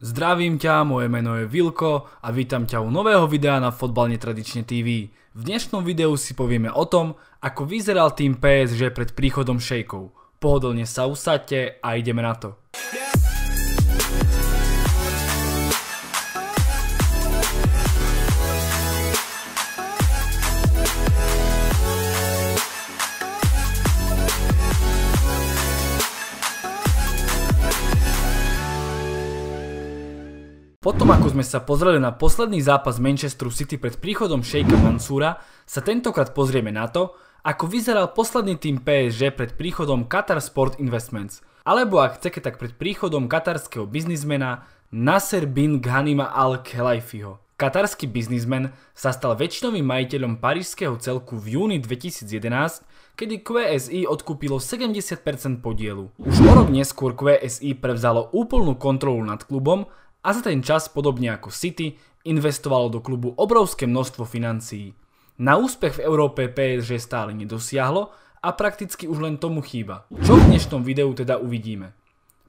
Zdravím ťa, moje meno je Vilko a vítam ťa u nového videa na Fotbal netradične TV. V dnešnom videu si povieme o tom, ako vyzeral tým PSG pred príchodom šejkov. Pohodlne sa usadte a ideme na to. Potom ako sme sa pozreli na posledný zápas Manchesteru City pred príchodom Sheikha Mansúra, sa tentokrát pozrieme na to, ako vyzeral posledný tým PSG pred príchodom Qatar Sport Investments, alebo ak chcete tak pred príchodom katarského biznismena Nasser bin Ghanima al-Khelaifiho. Katarský biznismen sa stal väčšinovým majiteľom parížského celku v júni 2011, kedy QSI odkúpilo 70% podielu. Už o rok neskôr QSI prevzalo úplnú kontrolu nad klubom a za ten čas, podobne ako City, investovalo do klubu obrovské množstvo financií. Na úspech v Európe PSG stále nedosiahlo a prakticky už len tomu chýba. Čo v dnešnom videu teda uvidíme?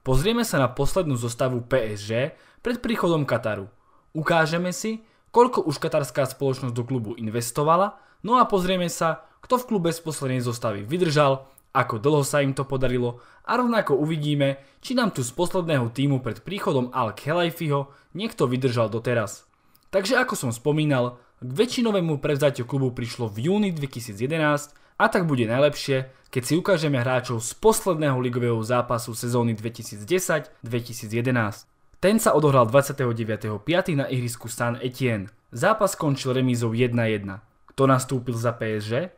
Pozrieme sa na poslednú zostavu PSG pred príchodom Kataru. Ukážeme si, koľko už katarská spoločnosť do klubu investovala, no a pozrieme sa, kto v klube z poslednej zostavy vydržal ako dlho sa im to podarilo a rovnako uvidíme, či nám tu z posledného týmu pred príchodom Al Khelaifiho niekto vydržal doteraz. Takže ako som spomínal, k väčšinovému prevzatiu klubu prišlo v júni 2011 a tak bude najlepšie, keď si ukážeme hráčov z posledného ligového zápasu sezóny 2010-2011. Ten sa odohral 29.5. na ihrisku San Etienne. Zápas skončil remízou 1-1. Kto nastúpil za PSG?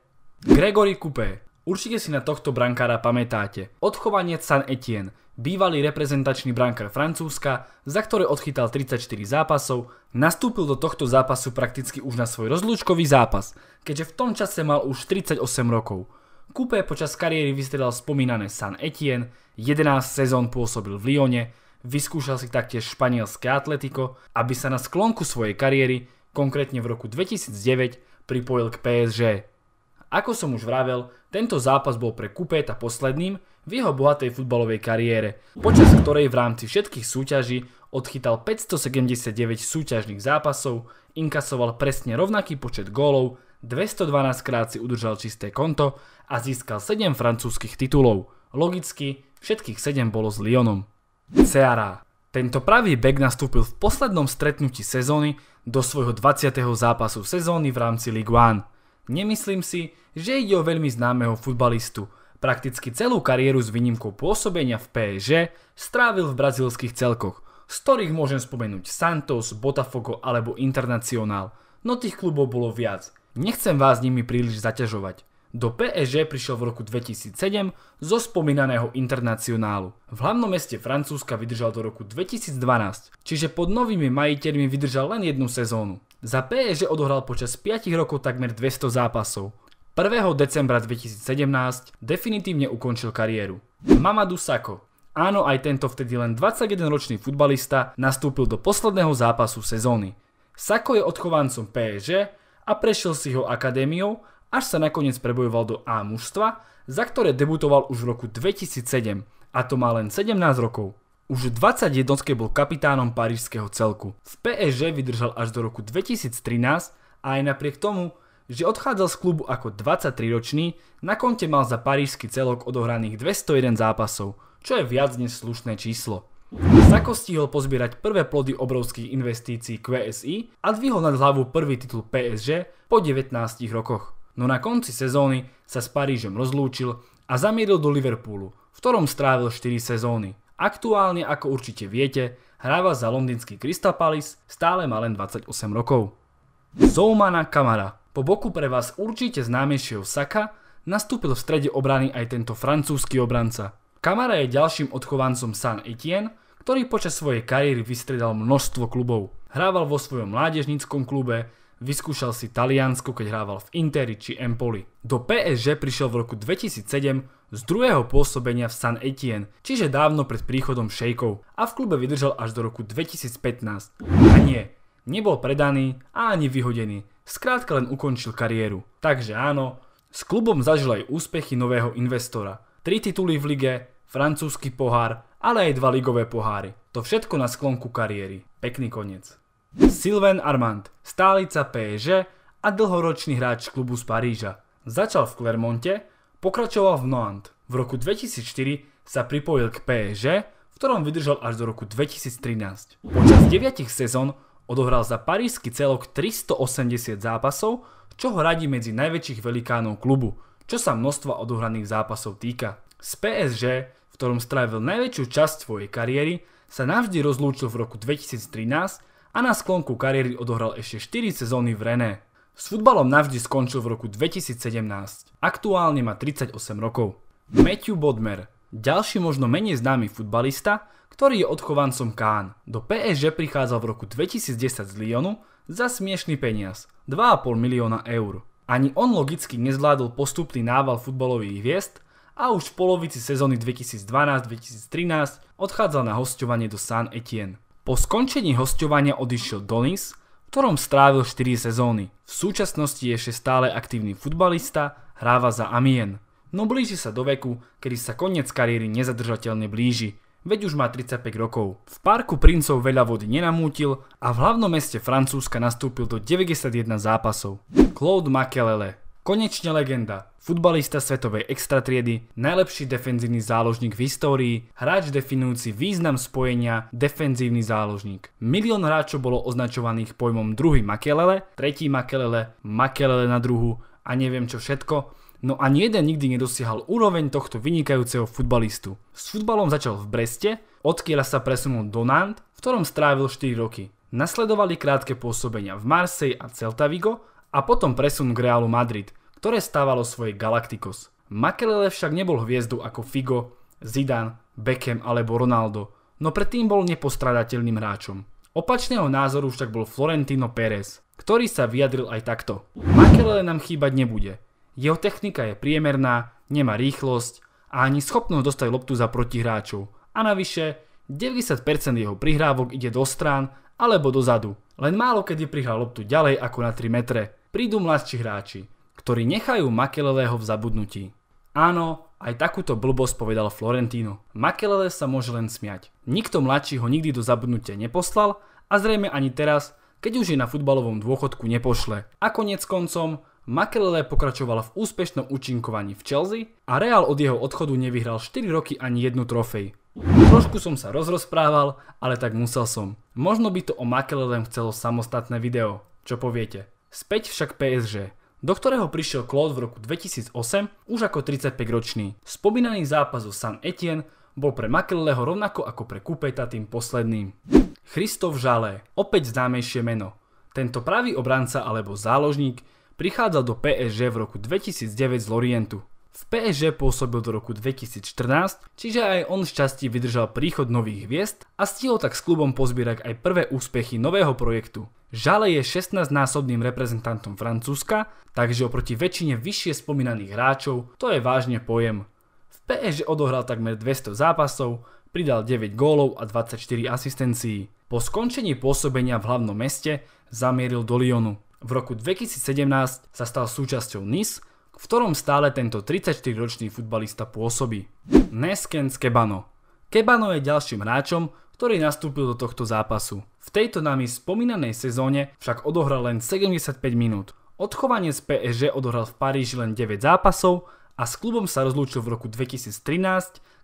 Gregory Coupé. Určite si na tohto brankára pamätáte. Odchovanec San Etienne, bývalý reprezentačný brankár Francúzska, za ktoré odchytal 34 zápasov, nastúpil do tohto zápasu prakticky už na svoj rozlúčkový zápas, keďže v tom čase mal už 38 rokov. Kupé počas kariéry vystredal spomínané San Etienne, 11 sezón pôsobil v Lyone, vyskúšal si taktiež španielské Atletico, aby sa na sklonku svojej kariéry, konkrétne v roku 2009, pripojil k PSG. Ako som už vravel, tento zápas bol pre Kupéta posledným v jeho bohatej futbalovej kariére, počas ktorej v rámci všetkých súťaží odchytal 579 súťažných zápasov, inkasoval presne rovnaký počet gólov, 212 krát si udržal čisté konto a získal 7 francúzskych titulov. Logicky, všetkých 7 bolo s Lyonom. Ceará. Tento pravý back nastúpil v poslednom stretnutí sezóny do svojho 20. zápasu sezóny v rámci Ligue 1. Nemyslím si, že ide o veľmi známeho futbalistu. Prakticky celú kariéru s výnimkou pôsobenia v PSG strávil v brazílskych celkoch, z ktorých môžem spomenúť Santos, Botafogo alebo Internacionál, no tých klubov bolo viac. Nechcem vás nimi príliš zaťažovať. Do PSG prišiel v roku 2007 zo spomínaného internacionálu. V hlavnom meste Francúzska vydržal do roku 2012, čiže pod novými majiteľmi vydržal len jednu sezónu. Za PSG odohral počas 5 rokov takmer 200 zápasov. 1. decembra 2017 definitívne ukončil kariéru. Mamadou Sako. Áno, aj tento vtedy len 21-ročný futbalista nastúpil do posledného zápasu sezóny. Sako je odchovancom PSG a prešiel si ho akadémiou, až sa nakoniec prebojoval do A mužstva, za ktoré debutoval už v roku 2007 a to má len 17 rokov. Už 21 bol kapitánom parížského celku. V PSG vydržal až do roku 2013 a aj napriek tomu, že odchádzal z klubu ako 23-ročný, na konte mal za parížský celok odohraných 201 zápasov, čo je viac než slušné číslo. Sako stihol pozbierať prvé plody obrovských investícií QSI a dvihol nad hlavu prvý titul PSG po 19 rokoch. No na konci sezóny sa s Parížem rozlúčil a zamieril do Liverpoolu, v ktorom strávil 4 sezóny. Aktuálne, ako určite viete, hráva za londýnsky Crystal Palace, stále má len 28 rokov. Zoumana Kamara. Po boku pre vás určite známejšieho Saka nastúpil v strede obrany aj tento francúzsky obranca. Kamara je ďalším odchovancom San Etienne, ktorý počas svojej kariéry vystredal množstvo klubov. Hrával vo svojom mládežníckom klube, Vyskúšal si Taliansko, keď hrával v Interi či Empoli. Do PSG prišiel v roku 2007 z druhého pôsobenia v San Etienne, čiže dávno pred príchodom šejkov a v klube vydržal až do roku 2015. A nie, nebol predaný a ani vyhodený, skrátka len ukončil kariéru. Takže áno, s klubom zažil aj úspechy nového investora. Tri tituly v lige, francúzsky pohár, ale aj dva ligové poháry. To všetko na sklonku kariéry. Pekný koniec. Sylvain Armand, stálica PSG a dlhoročný hráč klubu z Paríža. Začal v Clermonte, pokračoval v Noant. V roku 2004 sa pripojil k PSG, v ktorom vydržal až do roku 2013. Počas 9 sezón odohral za parížsky celok 380 zápasov, čo ho radí medzi najväčších velikánov klubu, čo sa množstva odohraných zápasov týka. Z PSG, v ktorom strávil najväčšiu časť svojej kariéry, sa navždy rozlúčil v roku 2013 a na sklonku kariéry odohral ešte 4 sezóny v René. S futbalom navždy skončil v roku 2017. Aktuálne má 38 rokov. Matthew Bodmer, ďalší možno menej známy futbalista, ktorý je odchovancom Kán. Do PSG prichádzal v roku 2010 z Lyonu za smiešný peniaz, 2,5 milióna eur. Ani on logicky nezvládol postupný nával futbalových hviezd a už v polovici sezóny 2012-2013 odchádzal na hostovanie do San Etienne. Po skončení hostovania odišiel do Nice, v ktorom strávil 4 sezóny. V súčasnosti je ešte stále aktívny futbalista, hráva za Amien. No blíži sa do veku, kedy sa koniec kariéry nezadržateľne blíži, veď už má 35 rokov. V parku princov veľa vody nenamútil a v hlavnom meste Francúzska nastúpil do 91 zápasov. Claude Makelele Konečne legenda, futbalista svetovej extratriedy, najlepší defenzívny záložník v histórii, hráč definujúci význam spojenia defenzívny záložník. Milión hráčov bolo označovaných pojmom druhý Makelele, tretí Makelele, Makelele na druhu a neviem čo všetko, no ani jeden nikdy nedosiahal úroveň tohto vynikajúceho futbalistu. S futbalom začal v Breste, odkiaľ sa presunul do Nant, v ktorom strávil 4 roky. Nasledovali krátke pôsobenia v Marseille a Celta Vigo, a potom presun k Realu Madrid, ktoré stávalo svoje Galacticos. Makelele však nebol hviezdu ako Figo, Zidane, Beckham alebo Ronaldo, no predtým bol nepostradateľným hráčom. Opačného názoru však bol Florentino Pérez, ktorý sa vyjadril aj takto. Makelele nám chýbať nebude. Jeho technika je priemerná, nemá rýchlosť a ani schopnosť dostať loptu za protihráčov. A navyše, 90% jeho prihrávok ide do strán alebo dozadu. Len málo kedy prihrá loptu ďalej ako na 3 metre prídu mladší hráči, ktorí nechajú Makeleleho v zabudnutí. Áno, aj takúto blbosť povedal Florentino. Makelele sa môže len smiať. Nikto mladší ho nikdy do zabudnutia neposlal a zrejme ani teraz, keď už je na futbalovom dôchodku nepošle. A konec koncom, Makelele pokračoval v úspešnom účinkovaní v Chelsea a Real od jeho odchodu nevyhral 4 roky ani jednu trofej. Trošku som sa rozrozprával, ale tak musel som. Možno by to o Makelelem chcelo samostatné video. Čo poviete? Späť však PSG, do ktorého prišiel Claude v roku 2008 už ako 35-ročný. Spomínaný zápas o San Etienne bol pre Makeleleho rovnako ako pre Kupeta tým posledným. Christophe Žalé, opäť známejšie meno. Tento pravý obranca alebo záložník prichádzal do PSG v roku 2009 z Lorientu. V PSG pôsobil do roku 2014, čiže aj on časti vydržal príchod nových hviezd a stihol tak s klubom pozbierať aj prvé úspechy nového projektu. Žale je 16-násobným reprezentantom Francúzska, takže oproti väčšine vyššie spomínaných hráčov to je vážne pojem. V PSG odohral takmer 200 zápasov, pridal 9 gólov a 24 asistencií. Po skončení pôsobenia v hlavnom meste zamieril do Lyonu. V roku 2017 sa stal súčasťou Nice v ktorom stále tento 34-ročný futbalista pôsobí. z Kebano. Kebano je ďalším hráčom, ktorý nastúpil do tohto zápasu. V tejto nami spomínanej sezóne však odohral len 75 minút. Odchovanie z PSG odohral v Paríži len 9 zápasov a s klubom sa rozlúčil v roku 2013,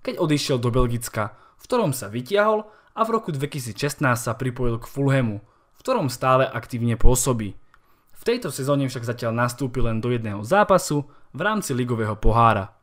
keď odišiel do Belgicka, v ktorom sa vytiahol a v roku 2016 sa pripojil k Fulhamu, v ktorom stále aktívne pôsobí. V tejto sezóne však zatiaľ nastúpil len do jedného zápasu v rámci ligového pohára.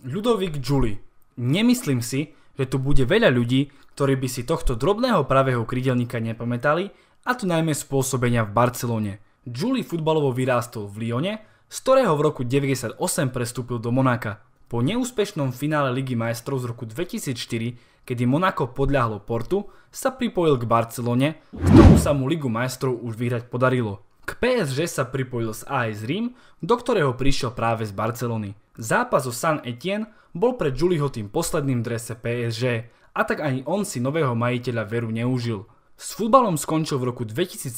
Ľudovík Juli. Nemyslím si, že tu bude veľa ľudí, ktorí by si tohto drobného pravého krydelníka nepamätali, a to najmä spôsobenia v Barcelone. Juli futbalovo vyrástol v Lione, z ktorého v roku 98 prestúpil do monáka. Po neúspešnom finále Ligy majstrov z roku 2004, kedy Monako podľahlo Portu, sa pripojil k Barcelone, ktorú sa mu Ligu majstrov už vyhrať podarilo. K PSG sa pripojil z AS Rím, do ktorého prišiel práve z Barcelony. Zápas o San Etienne bol pre Giuliho tým posledným drese PSG a tak ani on si nového majiteľa veru neužil. S futbalom skončil v roku 2017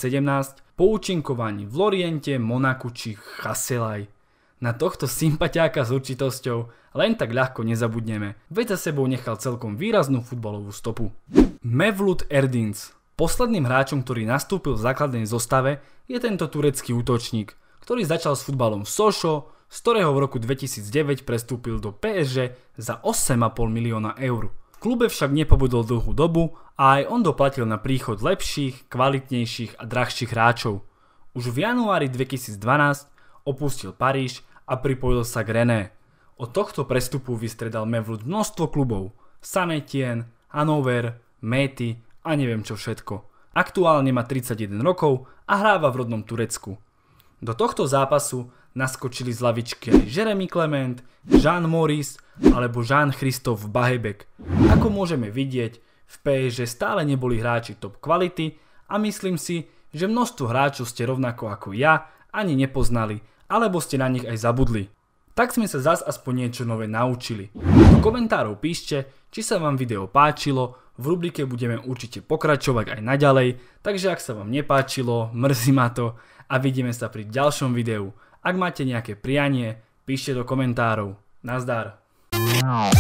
po účinkovaní v Loriente, Monaku či Chaselaj. Na tohto sympatiáka s určitosťou len tak ľahko nezabudneme, veď za sebou nechal celkom výraznú futbalovú stopu. Mevlut Erdins Posledným hráčom, ktorý nastúpil v základnej zostave, je tento turecký útočník, ktorý začal s futbalom Sošo, z ktorého v roku 2009 prestúpil do PSG za 8,5 milióna eur. V klube však nepobudol dlhú dobu a aj on doplatil na príchod lepších, kvalitnejších a drahších hráčov. Už v januári 2012 opustil Paríž a pripojil sa k René. Od tohto prestupu vystredal Mevlut množstvo klubov. Sanetien, Hanover, Méty a neviem čo všetko. Aktuálne má 31 rokov a hráva v rodnom Turecku. Do tohto zápasu naskočili z lavičky aj Jeremy Clement, Jean Morris alebo Jean-Christophe Bahebek. Ako môžeme vidieť, v PSG stále neboli hráči top kvality a myslím si, že množstvo hráčov ste rovnako ako ja ani nepoznali, alebo ste na nich aj zabudli. Tak sme sa zas aspoň niečo nové naučili komentárov píšte, či sa vám video páčilo, v rubrike budeme určite pokračovať aj naďalej, takže ak sa vám nepáčilo, mrzí ma to a vidíme sa pri ďalšom videu. Ak máte nejaké prianie, píšte do komentárov. Nazdar! Wow.